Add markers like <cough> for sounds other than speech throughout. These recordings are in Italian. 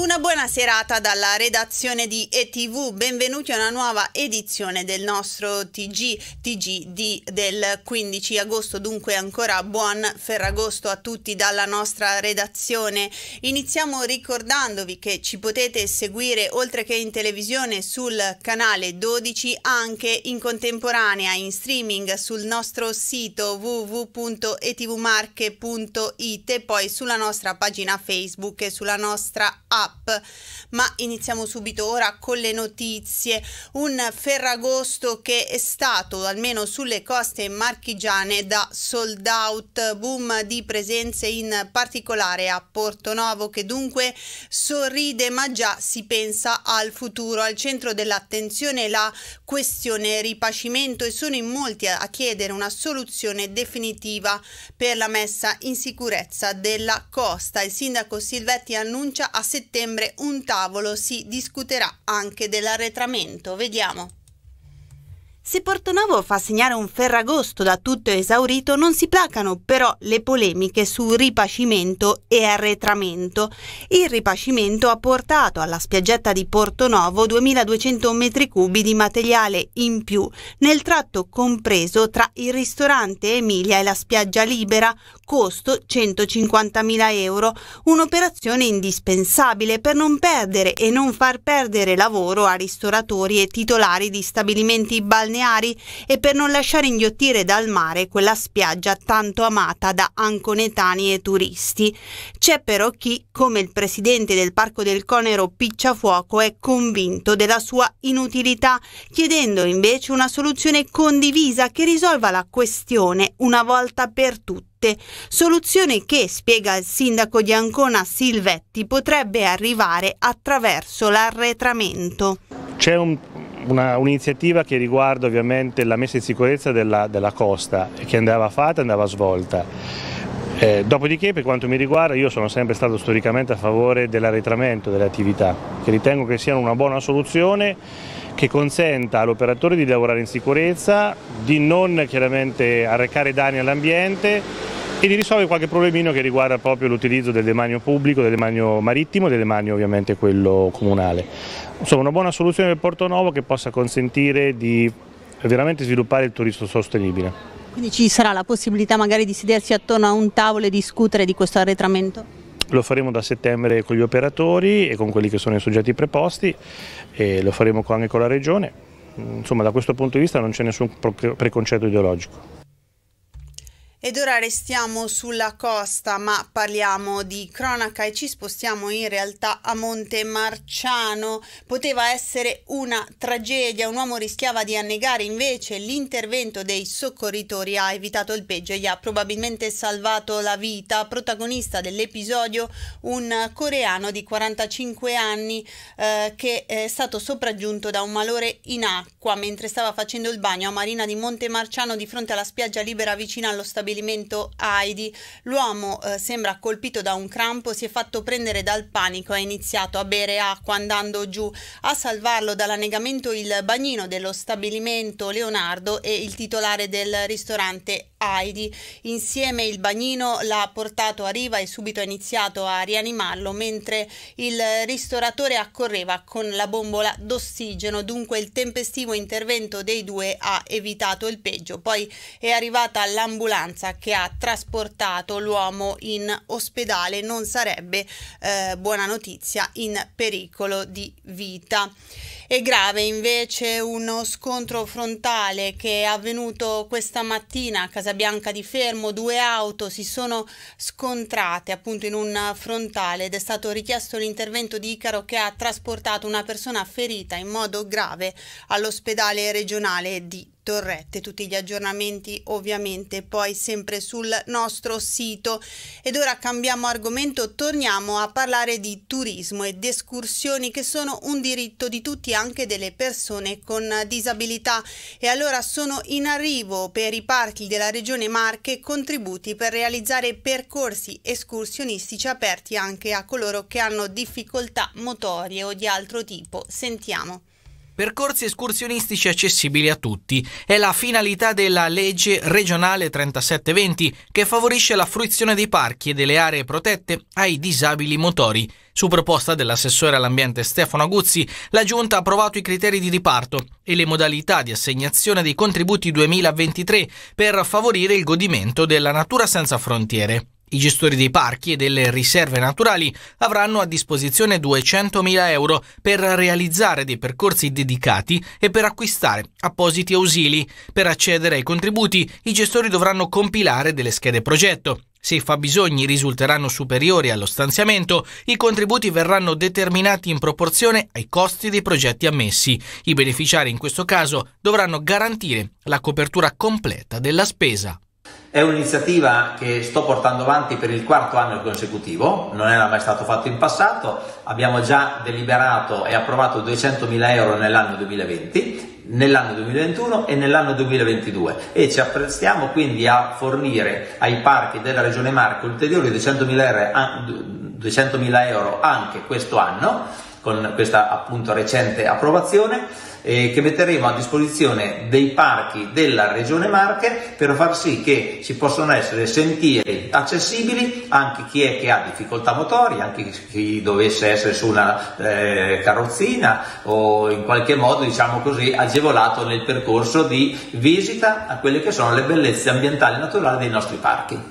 Una buona serata dalla redazione di ETV, benvenuti a una nuova edizione del nostro TG, TG di, del 15 agosto, dunque ancora buon Ferragosto a tutti dalla nostra redazione. Iniziamo ricordandovi che ci potete seguire oltre che in televisione sul canale 12 anche in contemporanea in streaming sul nostro sito www.etvmarche.it poi sulla nostra pagina Facebook e sulla nostra app app, ma iniziamo subito ora con le notizie. Un Ferragosto che è stato, almeno sulle coste marchigiane, da sold out, boom di presenze in particolare a Porto Novo che dunque sorride ma già si pensa al futuro. Al centro dell'attenzione la questione ripascimento e sono in molti a chiedere una soluzione definitiva per la messa in sicurezza della costa. Il sindaco Silvetti annuncia a settembre settembre un tavolo si discuterà anche dell'arretramento. Vediamo. Se Portonavo fa segnare un ferragosto da tutto esaurito, non si placano però le polemiche su ripascimento e arretramento. Il ripascimento ha portato alla spiaggetta di Portonovo 2200 metri cubi di materiale in più nel tratto compreso tra il ristorante Emilia e la spiaggia libera, costo 150.000 euro, un'operazione indispensabile per non perdere e non far perdere lavoro a ristoratori e titolari di stabilimenti balneari balneari e per non lasciare inghiottire dal mare quella spiaggia tanto amata da anconetani e turisti. C'è però chi, come il presidente del Parco del Conero Picciafuoco, è convinto della sua inutilità, chiedendo invece una soluzione condivisa che risolva la questione una volta per tutte soluzione che, spiega il sindaco di Ancona Silvetti, potrebbe arrivare attraverso l'arretramento. C'è un un'iniziativa che riguarda ovviamente la messa in sicurezza della, della costa, che andava fatta e andava svolta. Eh, dopodiché per quanto mi riguarda io sono sempre stato storicamente a favore dell'arretramento delle attività, che ritengo che siano una buona soluzione che consenta all'operatore di lavorare in sicurezza, di non chiaramente arrecare danni all'ambiente e di risolvere qualche problemino che riguarda proprio l'utilizzo del demanio pubblico, del demanio marittimo e del demanio ovviamente quello comunale. Insomma una buona soluzione del Porto Novo che possa consentire di veramente sviluppare il turismo sostenibile. Quindi ci sarà la possibilità magari di sedersi attorno a un tavolo e discutere di questo arretramento? Lo faremo da settembre con gli operatori e con quelli che sono i soggetti preposti e lo faremo anche con la Regione. Insomma da questo punto di vista non c'è nessun preconcetto ideologico. Ed ora restiamo sulla costa, ma parliamo di cronaca e ci spostiamo in realtà a Monte Marciano. Poteva essere una tragedia, un uomo rischiava di annegare, invece l'intervento dei soccorritori ha evitato il peggio e gli ha probabilmente salvato la vita. Protagonista dell'episodio un coreano di 45 anni eh, che è stato sopraggiunto da un malore in acqua mentre stava facendo il bagno a Marina di Monte Marciano di fronte alla spiaggia libera vicina allo stabilimento stabilimento Heidi. L'uomo eh, sembra colpito da un crampo, si è fatto prendere dal panico, e ha iniziato a bere acqua andando giù. A salvarlo dall'annegamento il bagnino dello stabilimento Leonardo e il titolare del ristorante Heidi. Insieme il bagnino l'ha portato a riva e subito ha iniziato a rianimarlo mentre il ristoratore accorreva con la bombola d'ossigeno. Dunque il tempestivo intervento dei due ha evitato il peggio. Poi è arrivata l'ambulanza violenza che ha trasportato l'uomo in ospedale non sarebbe eh, buona notizia in pericolo di vita. È grave invece uno scontro frontale che è avvenuto questa mattina a Casabianca di Fermo. Due auto si sono scontrate appunto in un frontale ed è stato richiesto l'intervento di Icaro che ha trasportato una persona ferita in modo grave all'ospedale regionale di torrette, tutti gli aggiornamenti ovviamente poi sempre sul nostro sito. Ed ora cambiamo argomento, torniamo a parlare di turismo ed escursioni che sono un diritto di tutti, anche delle persone con disabilità. E allora sono in arrivo per i parchi della Regione Marche contributi per realizzare percorsi escursionistici aperti anche a coloro che hanno difficoltà motorie o di altro tipo. Sentiamo. Percorsi escursionistici accessibili a tutti è la finalità della legge regionale 3720 che favorisce la fruizione dei parchi e delle aree protette ai disabili motori. Su proposta dell'assessore all'ambiente Stefano Aguzzi, la Giunta ha approvato i criteri di riparto e le modalità di assegnazione dei contributi 2023 per favorire il godimento della natura senza frontiere. I gestori dei parchi e delle riserve naturali avranno a disposizione 200.000 euro per realizzare dei percorsi dedicati e per acquistare appositi ausili. Per accedere ai contributi i gestori dovranno compilare delle schede progetto. Se i fabbisogni risulteranno superiori allo stanziamento, i contributi verranno determinati in proporzione ai costi dei progetti ammessi. I beneficiari in questo caso dovranno garantire la copertura completa della spesa. È un'iniziativa che sto portando avanti per il quarto anno consecutivo, non era mai stato fatto in passato, abbiamo già deliberato e approvato 200.000 euro nell'anno 2020, nell'anno 2021 e nell'anno 2022 e ci apprestiamo quindi a fornire ai parchi della Regione Marco ulteriori 200.000 euro anche questo anno con questa appunto recente approvazione eh, che metteremo a disposizione dei parchi della Regione Marche per far sì che ci possano essere sentieri accessibili anche chi è che ha difficoltà motorie, anche chi dovesse essere su una eh, carrozzina o in qualche modo diciamo così agevolato nel percorso di visita a quelle che sono le bellezze ambientali e naturali dei nostri parchi.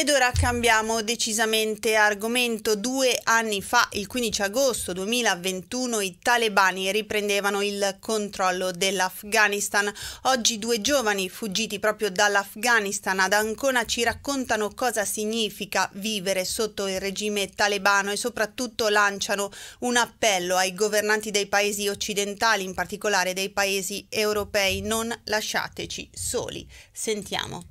Ed ora cambiamo decisamente argomento. Due anni fa, il 15 agosto 2021, i talebani riprendevano il controllo dell'Afghanistan. Oggi due giovani fuggiti proprio dall'Afghanistan ad Ancona ci raccontano cosa significa vivere sotto il regime talebano e soprattutto lanciano un appello ai governanti dei paesi occidentali, in particolare dei paesi europei, non lasciateci soli. Sentiamo.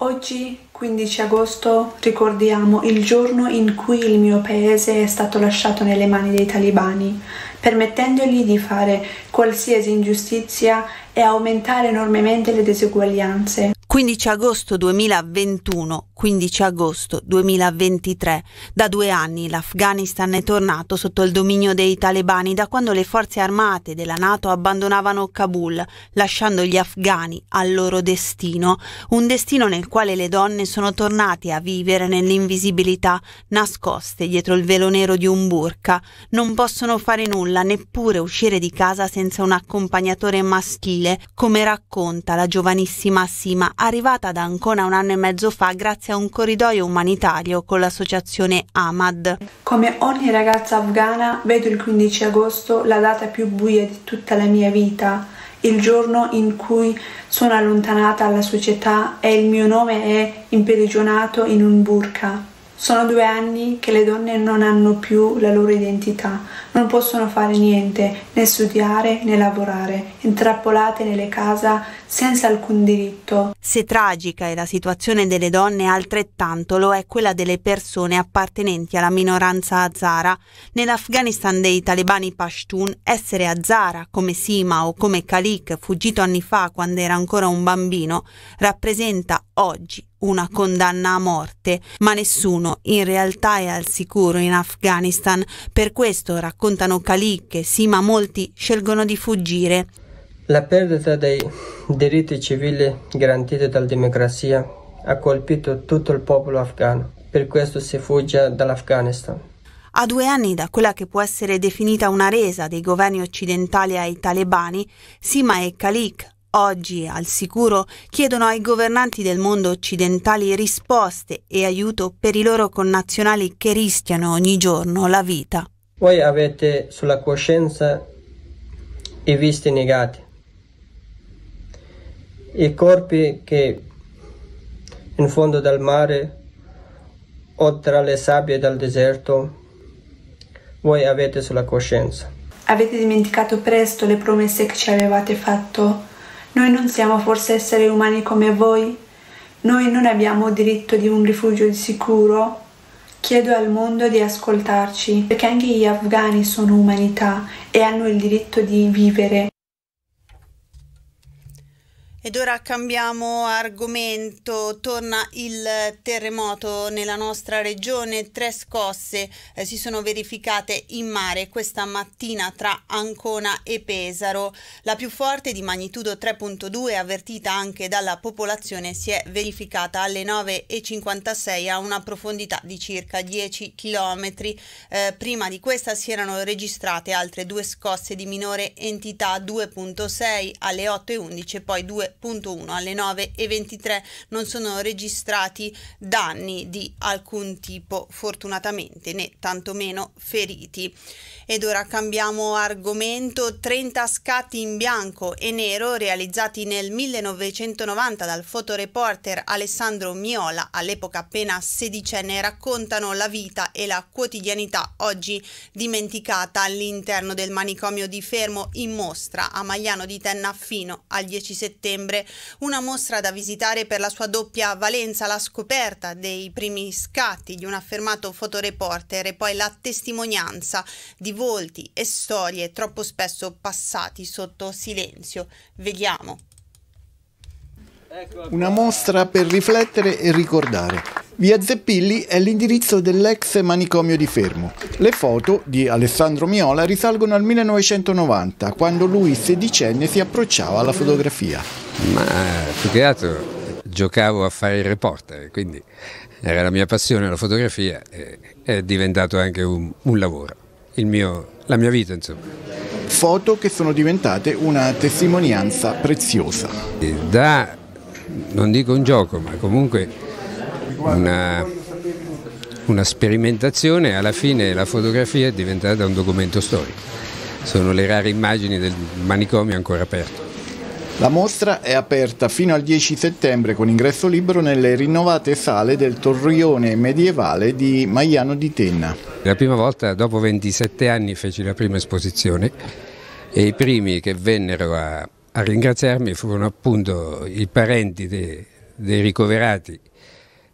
Oggi, 15 agosto, ricordiamo il giorno in cui il mio paese è stato lasciato nelle mani dei talibani, permettendogli di fare qualsiasi ingiustizia e aumentare enormemente le diseguaglianze. 15 agosto 2021, 15 agosto 2023. Da due anni l'Afghanistan è tornato sotto il dominio dei talebani da quando le forze armate della Nato abbandonavano Kabul, lasciando gli afghani al loro destino, un destino nel quale le donne sono tornate a vivere nell'invisibilità, nascoste dietro il velo nero di un burka. Non possono fare nulla, neppure uscire di casa senza un accompagnatore maschile, come racconta la giovanissima Sima, arrivata ad Ancona un anno e mezzo fa grazie a un corridoio umanitario con l'associazione Ahmad. Come ogni ragazza afghana vedo il 15 agosto la data più buia di tutta la mia vita, il giorno in cui sono allontanata dalla società e il mio nome è imprigionato in un burka. Sono due anni che le donne non hanno più la loro identità, non possono fare niente, né studiare né lavorare, intrappolate nelle case senza alcun diritto. Se tragica è la situazione delle donne, altrettanto lo è quella delle persone appartenenti alla minoranza azara. Nell'Afghanistan dei talebani pashtun, essere azara, come Sima o come Khalik, fuggito anni fa quando era ancora un bambino, rappresenta oggi una condanna a morte, ma nessuno in realtà è al sicuro in Afghanistan. Per questo, raccontano Khalid, che sì, ma molti scelgono di fuggire. La perdita dei diritti civili garantiti dalla democrazia ha colpito tutto il popolo afghano. Per questo si fugge dall'Afghanistan. A due anni da quella che può essere definita una resa dei governi occidentali ai talebani, Sima e Khalik Oggi al sicuro chiedono ai governanti del mondo occidentale risposte e aiuto per i loro connazionali che rischiano ogni giorno la vita. Voi avete sulla coscienza i visti negati, i corpi che in fondo dal mare o tra le sabbie del deserto voi avete sulla coscienza. Avete dimenticato presto le promesse che ci avevate fatto noi non siamo forse esseri umani come voi? Noi non abbiamo diritto di un rifugio sicuro? Chiedo al mondo di ascoltarci, perché anche gli afghani sono umanità e hanno il diritto di vivere. Ed ora cambiamo argomento, torna il terremoto nella nostra regione, tre scosse eh, si sono verificate in mare questa mattina tra Ancona e Pesaro. La più forte di magnitudo 3.2 avvertita anche dalla popolazione si è verificata alle 9.56 a una profondità di circa 10 km. Eh, prima di questa si erano registrate altre due scosse di minore entità 2.6 alle 8.11 e poi 2 9.1 alle 9.23 non sono registrati danni di alcun tipo, fortunatamente, né tantomeno feriti. Ed ora cambiamo argomento. 30 scatti in bianco e nero realizzati nel 1990 dal fotoreporter Alessandro Miola, all'epoca appena sedicenne, raccontano la vita e la quotidianità oggi dimenticata all'interno del manicomio di Fermo in mostra a Magliano di Tenna fino al 10 settembre settembre, una mostra da visitare per la sua doppia valenza, la scoperta dei primi scatti di un affermato fotoreporter e poi la testimonianza di volti e storie troppo spesso passati sotto silenzio. Vediamo. Ecco. Una mostra per riflettere e ricordare. Via Zeppilli è l'indirizzo dell'ex manicomio di Fermo. Le foto di Alessandro Miola risalgono al 1990, quando lui sedicenne si approcciava alla fotografia. Ma eh, più che altro giocavo a fare il reporter, quindi era la mia passione la fotografia e è diventato anche un, un lavoro, mio, la mia vita insomma. Foto che sono diventate una testimonianza preziosa. Da, non dico un gioco, ma comunque una, una sperimentazione, alla fine la fotografia è diventata un documento storico. Sono le rare immagini del manicomio ancora aperto. La mostra è aperta fino al 10 settembre con ingresso libero nelle rinnovate sale del torrione medievale di Maiano di Tenna. La prima volta dopo 27 anni feci la prima esposizione e i primi che vennero a, a ringraziarmi furono appunto i parenti dei, dei ricoverati,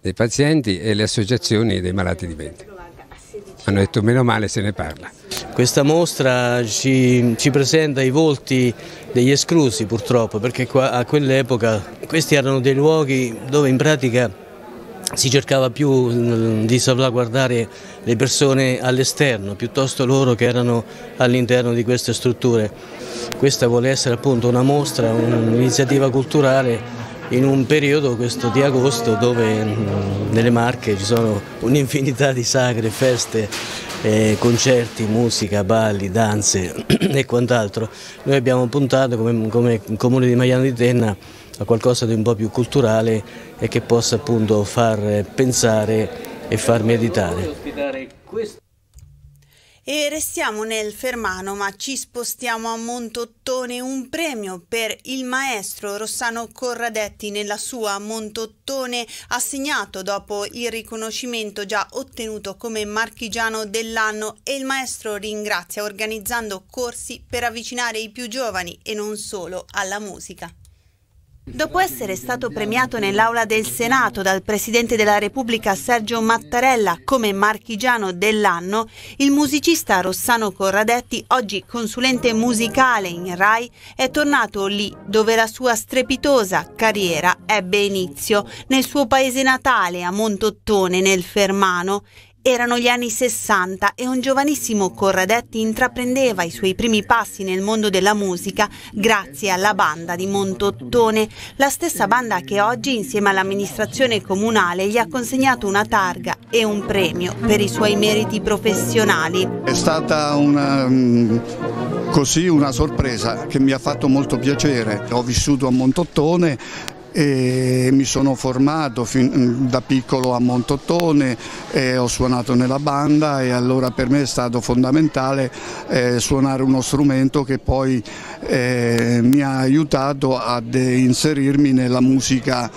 dei pazienti e le associazioni dei malati di mente. Hanno detto meno male se ne parla. Questa mostra ci, ci presenta i volti degli esclusi purtroppo perché qua, a quell'epoca questi erano dei luoghi dove in pratica si cercava più mm, di salvaguardare le persone all'esterno piuttosto loro che erano all'interno di queste strutture. Questa vuole essere appunto una mostra, un'iniziativa culturale in un periodo questo di agosto dove mm, nelle Marche ci sono un'infinità di sagre, feste, eh, concerti, musica, balli, danze <clears throat> e quant'altro. Noi abbiamo puntato come, come comune di Maiano di Tenna a qualcosa di un po' più culturale e che possa appunto far pensare e far meditare. E restiamo nel Fermano, ma ci spostiamo a Montottone, un premio per il maestro Rossano Corradetti nella sua Montottone, assegnato dopo il riconoscimento già ottenuto come marchigiano dell'anno e il maestro ringrazia organizzando corsi per avvicinare i più giovani e non solo alla musica. Dopo essere stato premiato nell'aula del Senato dal Presidente della Repubblica Sergio Mattarella come marchigiano dell'anno, il musicista Rossano Corradetti, oggi consulente musicale in RAI, è tornato lì dove la sua strepitosa carriera ebbe inizio, nel suo paese natale a Montottone nel Fermano. Erano gli anni 60 e un giovanissimo Corradetti intraprendeva i suoi primi passi nel mondo della musica grazie alla banda di Montottone, la stessa banda che oggi insieme all'amministrazione comunale gli ha consegnato una targa e un premio per i suoi meriti professionali. È stata una, mm, così una sorpresa che mi ha fatto molto piacere. Ho vissuto a Montottone e mi sono formato fin, mm, da piccolo a Montottone, eh, ho suonato nella banda e allora per me è stato fondamentale eh, suonare uno strumento che poi eh, mi ha aiutato ad inserirmi nella musica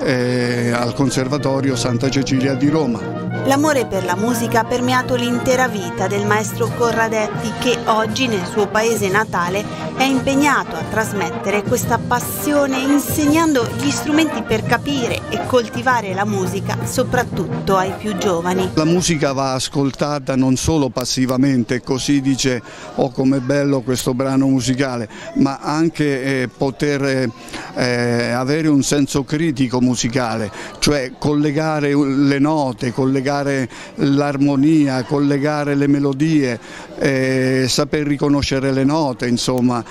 eh, al Conservatorio Santa Cecilia di Roma. L'amore per la musica ha permeato l'intera vita del maestro Corradetti che oggi nel suo paese natale è impegnato a trasmettere questa passione insegnando gli strumenti per capire e coltivare la musica soprattutto ai più giovani. La musica va ascoltata non solo passivamente, così dice oh com'è bello questo brano musicale, ma anche eh, poter eh, eh avere un senso critico musicale, cioè collegare le note, collegare l'armonia, collegare le melodie, eh, saper riconoscere le note, insomma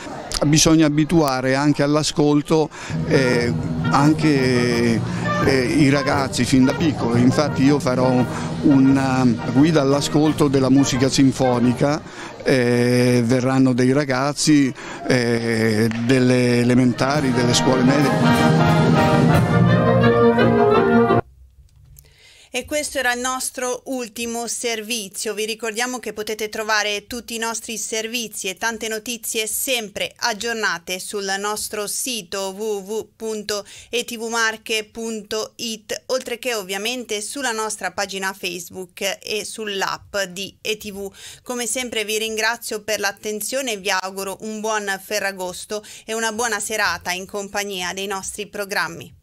bisogna abituare anche all'ascolto eh, anche eh, i ragazzi fin da piccolo, infatti io farò una guida all'ascolto della musica sinfonica eh, verranno dei ragazzi eh, delle elementari, delle scuole medie. E questo era il nostro ultimo servizio. Vi ricordiamo che potete trovare tutti i nostri servizi e tante notizie sempre aggiornate sul nostro sito www.etvmarche.it, oltre che ovviamente sulla nostra pagina Facebook e sull'app di ETV. Come sempre vi ringrazio per l'attenzione e vi auguro un buon Ferragosto e una buona serata in compagnia dei nostri programmi.